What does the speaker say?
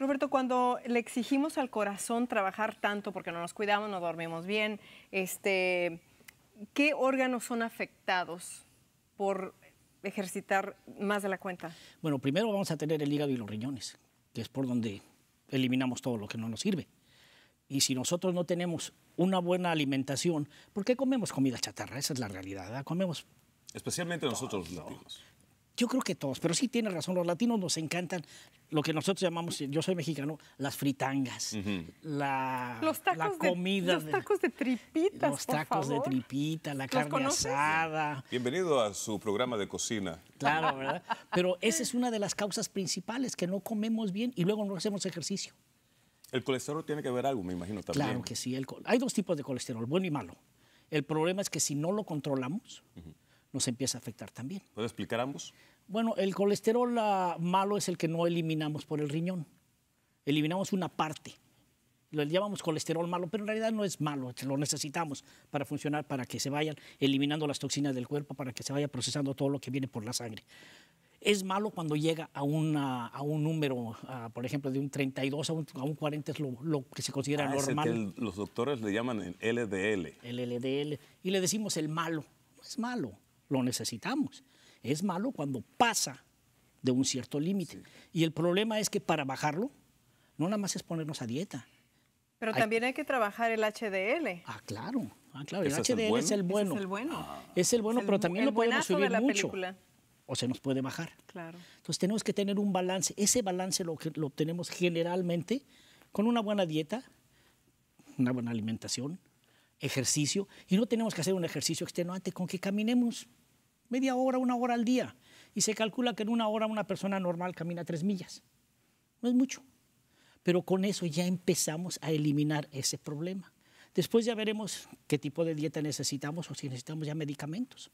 Roberto, cuando le exigimos al corazón trabajar tanto porque no nos cuidamos, no dormimos bien, este, ¿qué órganos son afectados por ejercitar más de la cuenta? Bueno, primero vamos a tener el hígado y los riñones, que es por donde eliminamos todo lo que no nos sirve. Y si nosotros no tenemos una buena alimentación, ¿por qué comemos comida chatarra? Esa es la realidad, ¿verdad? Comemos... Especialmente nosotros los latinos. Yo creo que todos, pero sí tiene razón, los latinos nos encantan lo que nosotros llamamos, yo soy mexicano, las fritangas, la, comida. De, los tacos de tripitas. Los tacos de tripita, la carne asada. Bienvenido a su programa de cocina. Claro, ¿verdad? Pero esa es una de las causas principales, que no comemos bien y luego no hacemos ejercicio. El colesterol tiene que ver algo, me imagino también. Claro que sí. hay dos tipos de colesterol, bueno y malo. El problema es que si no lo controlamos, nos empieza a afectar también. ¿Puede explicar ambos? Bueno, el colesterol ah, malo es el que no eliminamos por el riñón. Eliminamos una parte. Lo llamamos colesterol malo, pero en realidad no es malo, lo necesitamos para funcionar, para que se vayan eliminando las toxinas del cuerpo, para que se vaya procesando todo lo que viene por la sangre. Es malo cuando llega a, un número, ah, por ejemplo, de un 32 a un, 40 es lo, que se considera ah, normal. los doctores le llaman LDL. El LDL. Y le decimos el malo. No es malo lo necesitamos. Es malo cuando pasa de un cierto límite. Y el problema es que para bajarlo, no nada más es ponernos a dieta. Pero también hay que trabajar el HDL. Ah, ah, claro. El HDL es el bueno. Es el bueno. Es el bueno, pero también lo podemos subir mucho. O se nos puede bajar. Claro. Entonces tenemos que tener un balance. Ese balance lo, lo obtenemos generalmente con una buena dieta, una buena alimentación, ejercicio. Y no tenemos que hacer un ejercicio extenuante, con que caminemos media hora, una hora al día. Y se calcula que en una hora una persona normal camina tres millas. No es mucho. Pero con eso ya empezamos a eliminar ese problema. Después ya veremos qué tipo de dieta necesitamos o si necesitamos ya medicamentos.